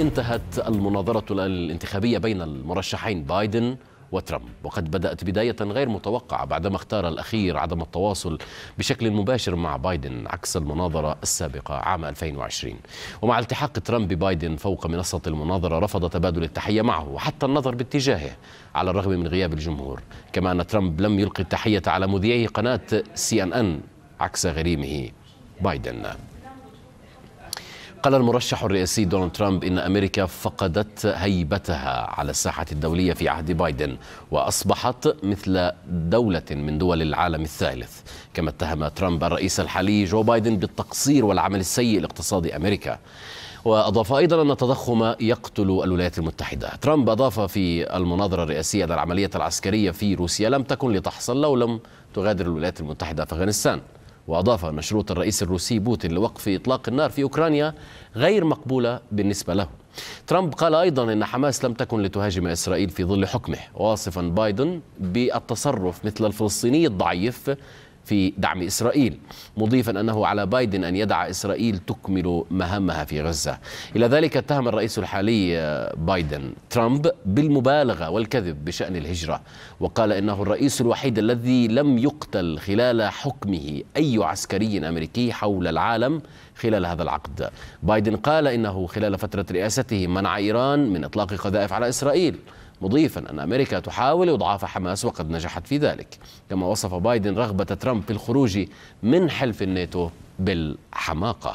انتهت المناظرة الانتخابية بين المرشحين بايدن وترامب وقد بدأت بداية غير متوقعة بعدما اختار الأخير عدم التواصل بشكل مباشر مع بايدن عكس المناظرة السابقة عام 2020 ومع التحاق ترامب ببايدن فوق منصة المناظرة رفض تبادل التحية معه وحتى النظر باتجاهه على الرغم من غياب الجمهور كما أن ترامب لم يلقي التحية على مذيعي قناة سي أن أن عكس غريمه بايدن قال المرشح الرئاسي دونالد ترامب إن أمريكا فقدت هيبتها على الساحة الدولية في عهد بايدن وأصبحت مثل دولة من دول العالم الثالث كما اتهم ترامب الرئيس الحالي جو بايدن بالتقصير والعمل السيء لاقتصاد أمريكا وأضاف أيضا أن التضخم يقتل الولايات المتحدة ترامب أضاف في المناظرة الرئاسية أن العملية العسكرية في روسيا لم تكن لتحصل لو لم تغادر الولايات المتحدة أفغانستان وأضاف أن شروط الرئيس الروسي بوتين لوقف إطلاق النار في أوكرانيا غير مقبولة بالنسبة له ترامب قال أيضا أن حماس لم تكن لتهاجم إسرائيل في ظل حكمه واصفا بايدن بالتصرف مثل الفلسطيني الضعيف في دعم إسرائيل مضيفا أنه على بايدن أن يدع إسرائيل تكمل مهامها في غزة إلى ذلك اتهم الرئيس الحالي آه، بايدن ترامب بالمبالغة والكذب بشأن الهجرة وقال إنه الرئيس الوحيد الذي لم يقتل خلال حكمه أي عسكري أمريكي حول العالم خلال هذا العقد بايدن قال إنه خلال فترة رئاسته منع إيران من إطلاق قذائف على إسرائيل مضيفا أن أمريكا تحاول إضعاف حماس وقد نجحت في ذلك كما وصف بايدن رغبة ترامب في الخروج من حلف الناتو بالحماقة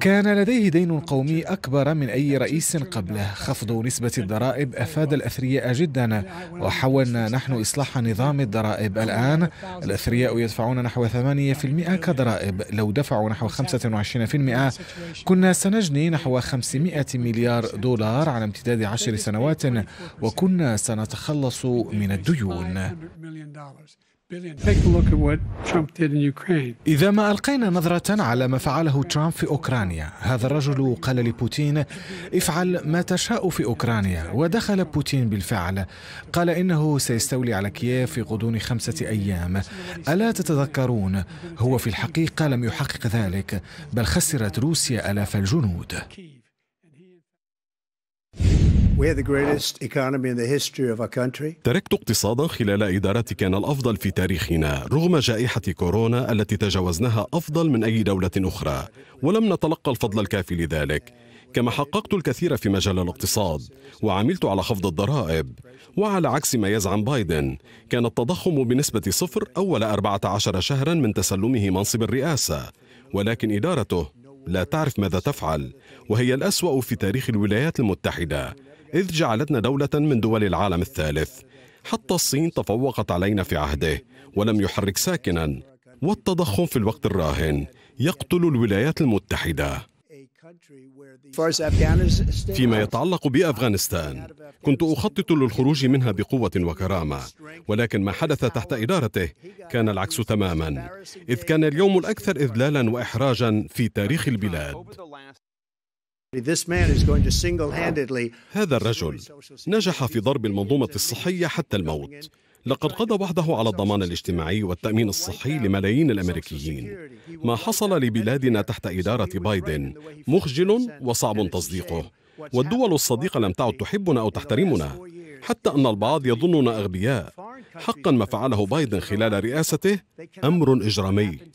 كان لديه دين قومي أكبر من أي رئيس قبله خفض نسبة الضرائب أفاد الأثرياء جدا وحاولنا نحن إصلاح نظام الضرائب الآن الأثرياء يدفعون نحو 8% كضرائب لو دفعوا نحو 25% كنا سنجني نحو 500 مليار دولار على امتداد عشر سنوات وكنا سنتخلص من الديون إذا ما ألقينا نظرة على ما فعله ترامب في أوكرانيا هذا الرجل قال لبوتين افعل ما تشاء في أوكرانيا ودخل بوتين بالفعل قال إنه سيستولي على كييف في غضون خمسة أيام ألا تتذكرون هو في الحقيقة لم يحقق ذلك بل خسرت روسيا آلاف الجنود تركت اقتصادا خلال كان الأفضل في تاريخنا رغم جائحة كورونا التي تجاوزناها أفضل من أي دولة أخرى ولم نتلقى الفضل الكافي لذلك كما حققت الكثير في مجال الاقتصاد وعملت على خفض الضرائب وعلى عكس ما يزعم بايدن كان التضخم بنسبة صفر أول 14 شهرا من تسلمه منصب الرئاسة ولكن إدارته لا تعرف ماذا تفعل وهي الأسوأ في تاريخ الولايات المتحدة إذ جعلتنا دولة من دول العالم الثالث حتى الصين تفوقت علينا في عهده ولم يحرك ساكنا والتضخم في الوقت الراهن يقتل الولايات المتحدة فيما يتعلق بأفغانستان كنت أخطط للخروج منها بقوة وكرامة ولكن ما حدث تحت إدارته كان العكس تماما إذ كان اليوم الأكثر إذلالا وإحراجا في تاريخ البلاد هذا الرجل نجح في ضرب المنظومة الصحية حتى الموت لقد قضى وحده على الضمان الاجتماعي والتأمين الصحي لملايين الأمريكيين ما حصل لبلادنا تحت إدارة بايدن مخجل وصعب تصديقه والدول الصديقة لم تعد تحبنا أو تحترمنا حتى أن البعض يظننا أغبياء حقا ما فعله بايدن خلال رئاسته أمر إجرامي